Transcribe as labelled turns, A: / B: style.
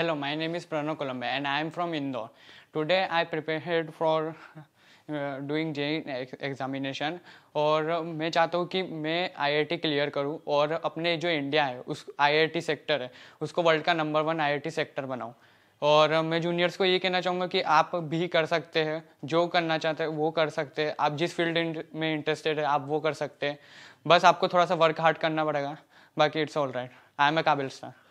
A: Hello, my name is Prano Colombe and I am from Indore. Today I prepared for doing J examination और मैं चाहता हूँ कि मैं आई आई टी क्लियर करूँ और अपने जो इंडिया है उस आई आई टी सेक्टर है उसको वर्ल्ड का number one I I T sector बनाऊँ और मैं जूनियर्स को ये कहना चाहूँगा कि आप भी कर सकते हैं जो करना चाहते हैं वो कर सकते हैं आप जिस फील्ड में इंटरेस्टेड है आप वो कर सकते हैं बस आपको थोड़ा सा वर्क हार्ड करना पड़ेगा बाकी it's all right I am a काबिल सर